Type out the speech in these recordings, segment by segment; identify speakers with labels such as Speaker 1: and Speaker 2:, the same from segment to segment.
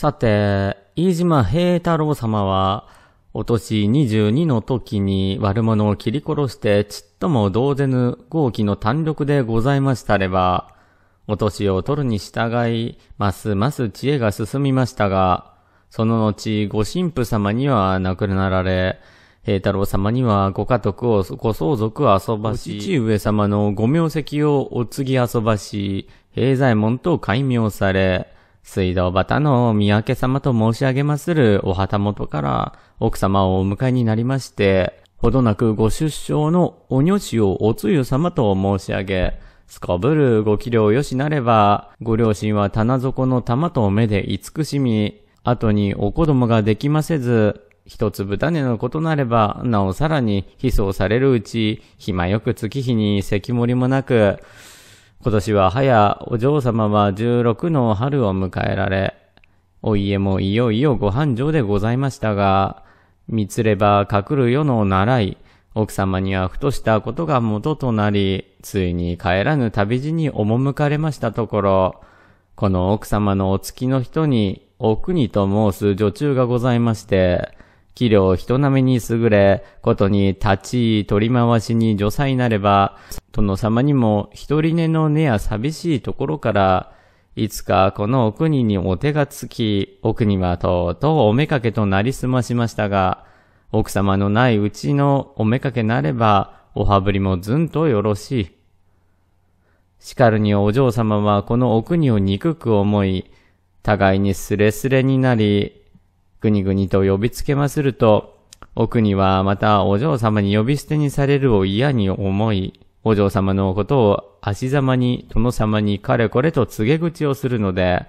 Speaker 1: さて、飯島平太郎様は、お年22の時に悪者を切り殺してちっとも同然ぬ豪気の単力でございましたれば、お年を取るに従い、ますます知恵が進みましたが、その後、ご神父様には亡くなられ、平太郎様にはご家督をご相続遊ばし、父上様のご名跡をお継ぎ遊ばし、平左衛門と改名され、水道端の三宅様と申し上げまするお旗本から奥様をお迎えになりまして、ほどなくご出生のお女子をおつゆ様と申し上げ、すこぶるご器量よしなれば、ご両親は棚底の玉と目で慈しみ、後にお子供ができませず、一粒種のことなれば、なおさらに悲壮されるうち、暇よく月日に関盛りもなく、今年は早お嬢様は16の春を迎えられ、お家もいよいよご繁盛でございましたが、見つれば隠る世の習い、奥様にはふとしたことが元となり、ついに帰らぬ旅路に赴かれましたところ、この奥様のお月の人に、お国と申す女中がございまして、器量人並みに優れ、ことに立ち取り回しに助裁なれば、殿様にも一人根の根や寂しいところから、いつかこのお国にお手がつき、お国はとうとうおめかけとなりすましましたが、奥様のないうちのおめかけなれば、おはぶりもずんとよろしい。しかるにお嬢様はこのお国を憎く思い、互いにすれすれになり、国々と呼びつけますると、奥にはまたお嬢様に呼び捨てにされるを嫌に思い、お嬢様のことを足様に、殿様にかれこれと告げ口をするので、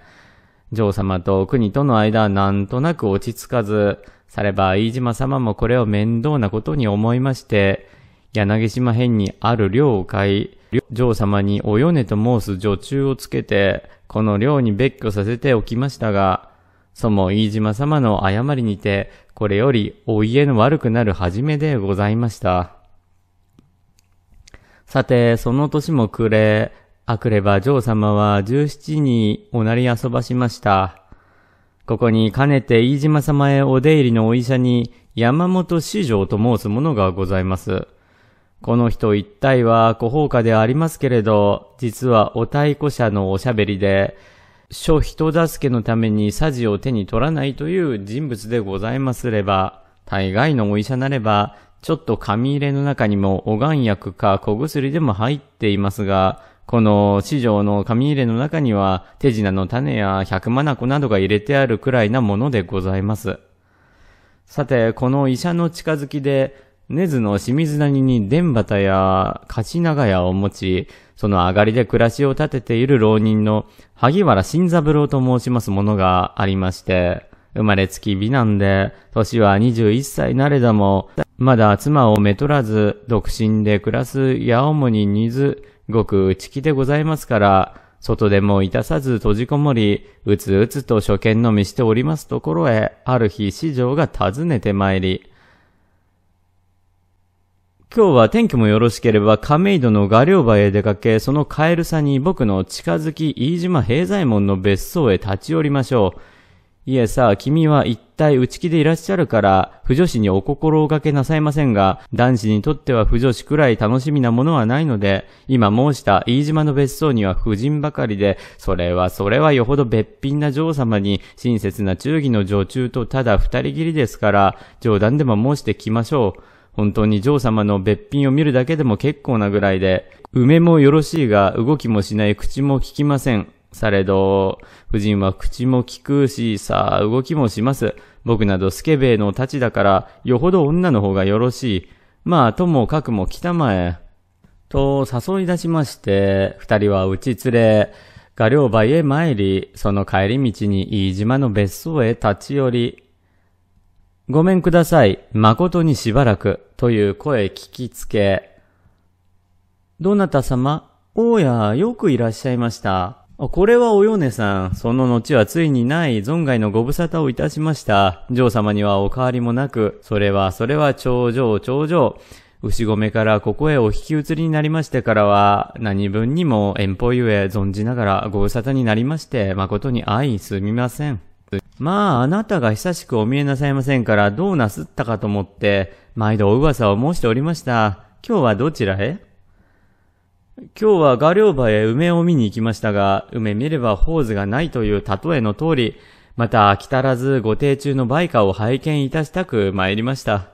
Speaker 1: 嬢様と国との間なんとなく落ち着かず、されば飯島様もこれを面倒なことに思いまして、柳島辺にある寮を買い、嬢様におよねと申す女中をつけて、この寮に別居させておきましたが、そも飯島様の誤りにて、これよりお家の悪くなる始めでございました。さて、その年も暮れ、あくれば嬢様は十七におなり遊ばしました。ここにかねて飯島様へお出入りのお医者に山本四条と申す者がございます。この人一体はご法家でありますけれど、実はお太鼓者のおしゃべりで、諸人助けのためにサジを手に取らないという人物でございますれば、大概のお医者なれば、ちょっと紙入れの中にもおがん薬か小薬でも入っていますが、この市場の紙入れの中には手品の種や百万ナコなどが入れてあるくらいなものでございます。さて、この医者の近づきで根津の清水谷に伝畑や勝長屋を持ち、その上がりで暮らしを立てている浪人の萩原新三郎と申しますものがありまして、生まれつき美男で、年は21歳なれども、まだ妻をめとらず、独身で暮らす矢面に似ず、ごく内気でございますから、外でもいたさず閉じこもり、うつうつと初見のみしておりますところへ、ある日、市条が訪ねて参り、今日は天気もよろしければ亀戸の画寮場へ出かけ、そのカエルさに僕の近づき飯島平左衛門の別荘へ立ち寄りましょう。いえさあ、君は一体内気でいらっしゃるから、不女子にお心をかけなさいませんが、男子にとっては不女子くらい楽しみなものはないので、今申した飯島の別荘には夫人ばかりで、それはそれはよほど別品な女王様に、親切な忠義の女中とただ二人きりですから、冗談でも申してきましょう。本当に嬢様の別品を見るだけでも結構なぐらいで、梅もよろしいが動きもしない口も聞きません。されど、夫人は口も聞くし、さあ動きもします。僕などスケベの立ちだから、よほど女の方がよろしい。まあ、ともかくも来たまえ。と誘い出しまして、二人はうち連れ、画寮場へ参り、その帰り道に飯島の別荘へ立ち寄り、ごめんください。誠にしばらく。という声聞きつけ。どなた様おや、よくいらっしゃいました。これはおよねさん。その後はついにない存外のご無沙汰をいたしました。嬢様にはお変わりもなく、それはそれは頂上頂上。牛込からここへお引き移りになりましてからは、何分にも遠方ゆえ存じながらご無沙汰になりまして、誠に愛すみません。まあ、あなたが久しくお見えなさいませんから、どうなすったかと思って、毎度お噂を申しておりました。今日はどちらへ今日は画寮場へ梅を見に行きましたが、梅見ればホーズがないという例えの通り、また飽きらずご定中の梅花を拝見いたしたく参りました。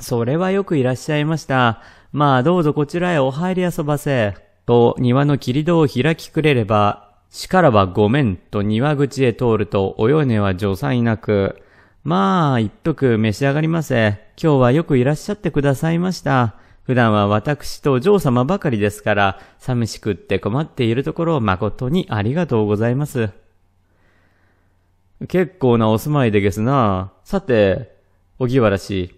Speaker 1: それはよくいらっしゃいました。まあどうぞこちらへお入り遊ばせ。と庭の切り戸を開きくれれば、しからばごめんと庭口へ通るとおよねは助いなく、まあ、一服召し上がりませ。今日はよくいらっしゃってくださいました。普段は私とお嬢様ばかりですから、寂しくって困っているところを誠にありがとうございます。結構なお住まいでげすな。さて、荻原氏。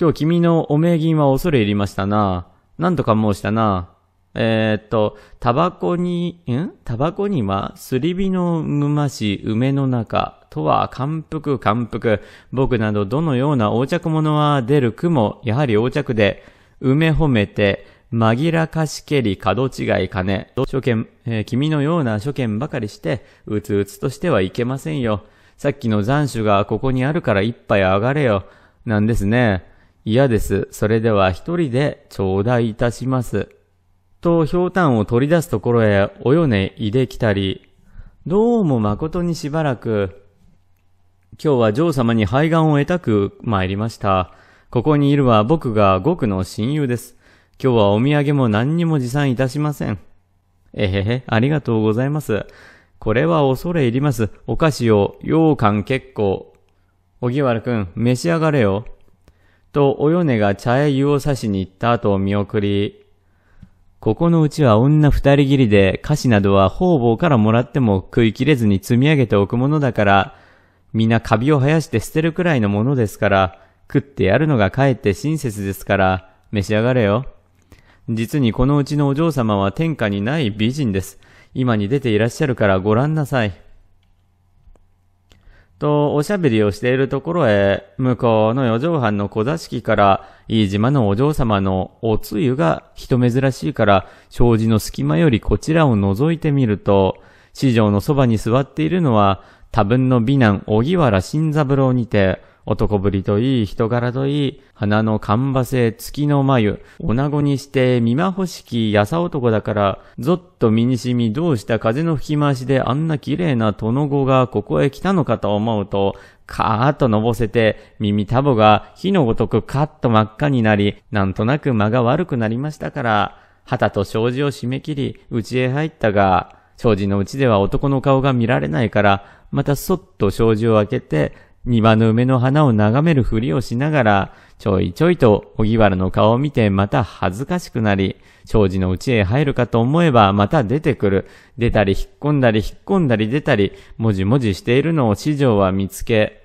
Speaker 1: 今日君のお名銀は恐れ入りましたな。なんとか申したな。えー、っと、タバコに、んタバコには、すり火の沼し、梅の中、とは、感服感服。僕などどのような横着者は出る雲、やはり横着で、梅褒めて、紛らかしけり、角違い金。初見、えー、君のような初見ばかりして、うつうつとしてはいけませんよ。さっきの残暑がここにあるから一杯上がれよ。なんですね。嫌です。それでは一人で頂戴いたします。とひょうたんを取り出すところへおよねいできたり、どうも誠にしばらく、今日は嬢様に肺がんを得たく参りました。ここにいるは僕がごくの親友です。今日はお土産も何にも持参いたしません。えへへ、ありがとうございます。これは恐れ入ります。お菓子を、羊羹結構。荻原くん、召し上がれよ。と、およねが茶へ湯を差しに行った後を見送り、ここのうちは女二人きりで、菓子などは方々からもらっても食い切れずに積み上げておくものだから、みんなカビを生やして捨てるくらいのものですから、食ってやるのがかえって親切ですから、召し上がれよ。実にこのうちのお嬢様は天下にない美人です。今に出ていらっしゃるからご覧なさい。とおしゃべりをしているところへ、向こうの四畳半の小座敷から、飯島のお嬢様のおつゆが人珍しいから、障子の隙間よりこちらを覗いてみると、市場のそばに座っているのは、多分の美男、荻原新三郎にて、男ぶりといい、人柄といい、花のかばせ、月の眉、女子にして見まほしきやさ男だから、ぞっと身にしみどうした風の吹き回しであんな綺麗な殿子がここへ来たのかと思うと、カーッとのぼせて、耳たぼが火のごとくカッと真っ赤になり、なんとなく間が悪くなりましたから、旗と障子を締め切り、家へ入ったが、障子のうちでは男の顔が見られないから、またそっと障子を開けて、庭の梅の花を眺めるふりをしながら、ちょいちょいと荻原の顔を見てまた恥ずかしくなり、庄子の家へ入るかと思えばまた出てくる。出たり引っ込んだり引っ込んだり出たり、もじもじしているのを四条は見つけ、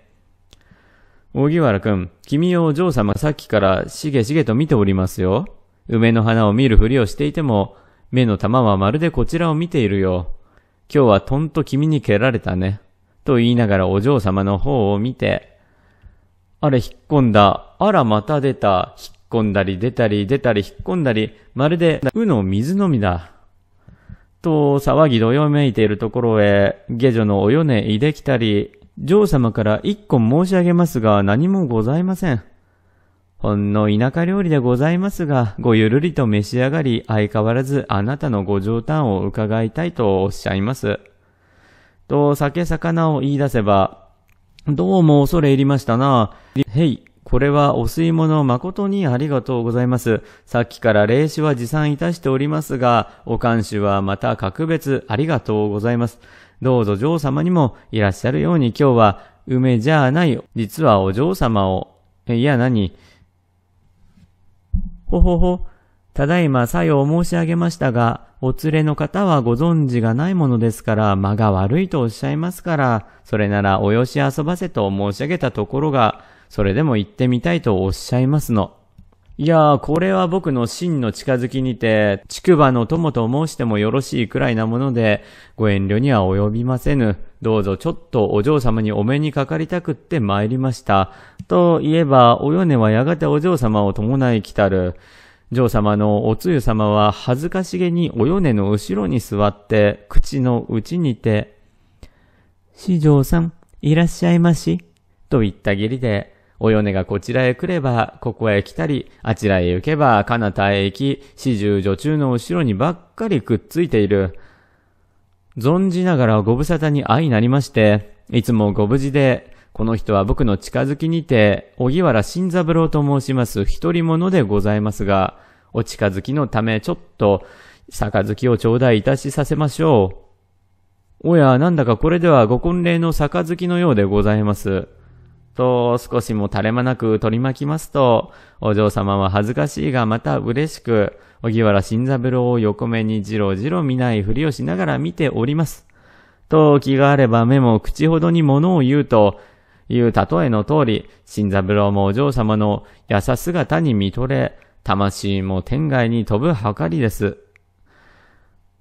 Speaker 1: 荻原くん、君をお嬢様さっきからしげしげと見ておりますよ。梅の花を見るふりをしていても、目の玉はまるでこちらを見ているよ。今日はとんと君に蹴られたね。と言いながらお嬢様の方を見て、あれ引っ込んだ、あらまた出た、引っ込んだり出たり出たり引っ込んだり、まるで、うの水飲みだ。と騒ぎどよめいているところへ、下女のおよねいできたり、嬢様から一個申し上げますが何もございません。ほんの田舎料理でございますが、ごゆるりと召し上がり、相変わらずあなたのご冗談を伺いたいとおっしゃいます。と、酒魚を言い出せば、どうも恐れ入りましたな。へい、これはお吸い物誠にありがとうございます。さっきから霊酒は持参いたしておりますが、お監視はまた格別ありがとうございます。どうぞ嬢様にもいらっしゃるように今日は、梅じゃない、実はお嬢様を、いや何、ほほほ、ただいま作用申し上げましたが、お連れの方はご存知がないものですから、間が悪いとおっしゃいますから、それならおよし遊ばせと申し上げたところが、それでも行ってみたいとおっしゃいますの。いやー、これは僕の真の近づきにて、竹馬の友と申してもよろしいくらいなもので、ご遠慮には及びませぬ。どうぞちょっとお嬢様にお目にかかりたくって参りました。と言えば、およねはやがてお嬢様を伴い来たる。嬢様のおつゆ様は恥ずかしげにおよねの後ろに座って、口の内にて、四条さん、いらっしゃいまし、と言ったぎりで、およねがこちらへ来れば、ここへ来たり、あちらへ行けば、彼方へ行き、四十女中の後ろにばっかりくっついている。存じながらご無沙汰に相なりまして、いつもご無事で、この人は僕の近づきにて、小木原新三郎と申します一人者でございますが、お近づきのためちょっと、杯を頂戴いたしさせましょう。おや、なんだかこれではご婚礼の杯のようでございます。と、少しも垂れ間なく取り巻きますと、お嬢様は恥ずかしいがまた嬉しく、小木原新三郎を横目にじろじろ見ないふりをしながら見ております。と、気があれば目も口ほどに物を言うと、いう例えの通り、新三郎もお嬢様の優し姿に見とれ、魂も天外に飛ぶはかりです。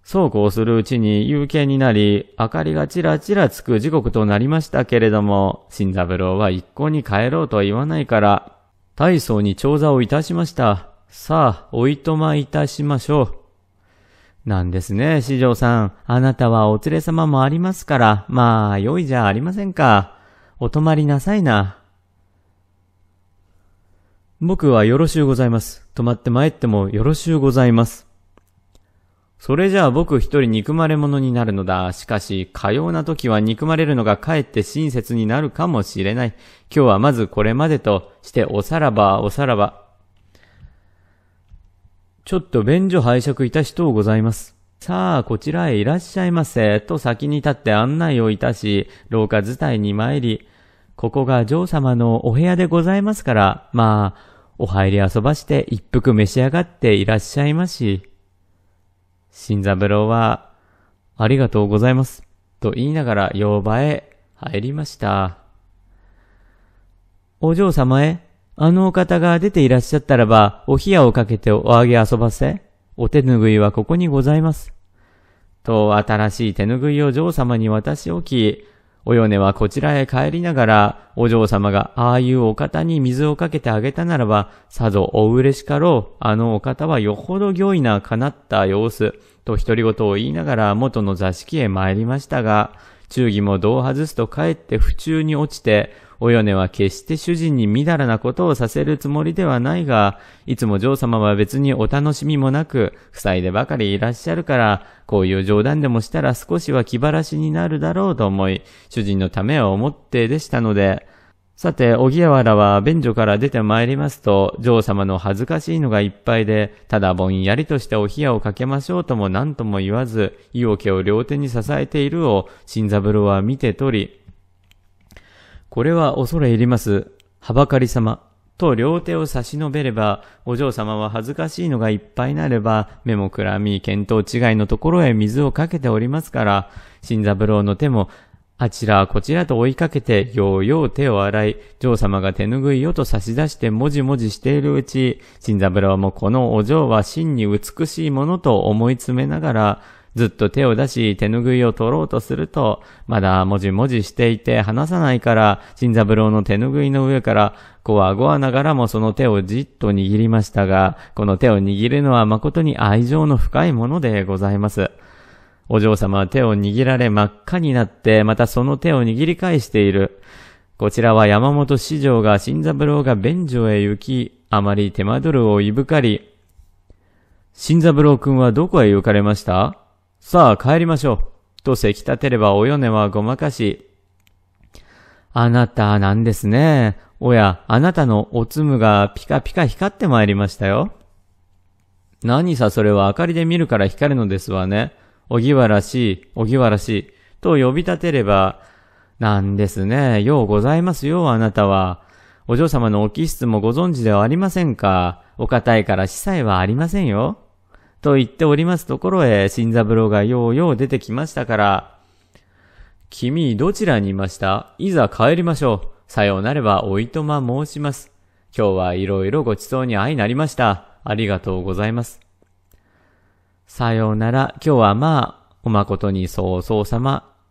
Speaker 1: そうこうするうちに有形になり、明かりがちらちらつく時刻となりましたけれども、新三郎は一向に帰ろうとは言わないから、大層に調査をいたしました。さあ、おいとまいたしましょう。なんですね、四条さん。あなたはお連れ様もありますから、まあ、良いじゃありませんか。お泊まりなさいな。僕はよろしゅうございます。泊まって参ってもよろしゅうございます。それじゃあ僕一人憎まれ者になるのだ。しかし、かような時は憎まれるのがかえって親切になるかもしれない。今日はまずこれまでとしておさらば、おさらば。ちょっと便所拝借いたしとうございます。さあ、こちらへいらっしゃいませ、と先に立って案内をいたし、廊下伝いに参り、ここが嬢様のお部屋でございますから、まあ、お入り遊ばして一服召し上がっていらっしゃいまし。新三郎は、ありがとうございます、と言いながら妖場へ入りました。お嬢様へ、あのお方が出ていらっしゃったらば、お冷やをかけてお揚げ遊ばせ。お手ぬぐいはここにございます。と、新しい手ぬぐいを女王様に渡し置き、お米はこちらへ帰りながら、お嬢様がああいうお方に水をかけてあげたならば、さぞお嬉しかろう。あのお方はよほど行為なかなった様子。と独り言を言いながら元の座敷へ参りましたが、忠義も胴を外すと帰って不中に落ちて、およねは決して主人にみだらなことをさせるつもりではないが、いつも嬢様は別にお楽しみもなく、塞いでばかりいらっしゃるから、こういう冗談でもしたら少しは気晴らしになるだろうと思い、主人のためを思ってでしたので、さて、おぎやわらは便所から出て参りますと、嬢様の恥ずかしいのがいっぱいで、ただぼんやりとしてお冷やをかけましょうとも何とも言わず、湯桶を両手に支えているを、新三郎は見て取り、これは恐れ入ります。はばかり様。と両手を差し伸べれば、お嬢様は恥ずかしいのがいっぱいなれば、目もくらみ、見当違いのところへ水をかけておりますから、新三郎の手も、あちらこちらと追いかけて、ようよう手を洗い、嬢様が手ぬぐいよと差し出してもじもじしているうち、新三郎もこのお嬢は真に美しいものと思い詰めながら、ずっと手を出し、手拭いを取ろうとすると、まだもじもじしていて離さないから、新三郎の手拭いの上から、こわごわながらもその手をじっと握りましたが、この手を握るのは誠に愛情の深いものでございます。お嬢様は手を握られ真っ赤になって、またその手を握り返している。こちらは山本市長が新三郎が便所へ行き、あまり手間取るをいぶかり、新三郎くんはどこへ行かれましたさあ帰りましょう。とせき立てればおよねはごまかし、あなたなんですね。おや、あなたのおつむがピカピカ光ってまいりましたよ。何さそれは明かりで見るから光るのですわね。おぎわらしい、おぎわらしい、と呼び立てれば、なんですね。ようございますよ、あなたは。お嬢様のお気質もご存知ではありませんか。お堅いから司祭はありませんよ。と言っておりますところへ、新三郎がようよう出てきましたから、君、どちらにいましたいざ帰りましょう。さようなれば、おいとま申します。今日はいろいろごちそうにいなりました。ありがとうございます。さようなら、今日はまあ、お誠にそうそうさ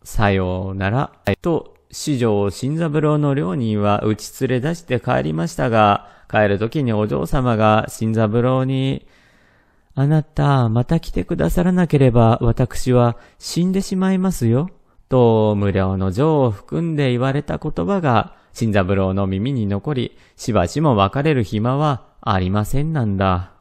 Speaker 1: さようなら、と、四条新三郎の両人はうち連れ出して帰りましたが、帰るときにお嬢様が新三郎に、あなた、また来てくださらなければ私は死んでしまいますよ。と、無料の情を含んで言われた言葉が、新三郎の耳に残り、しばしも別れる暇はありませんなんだ。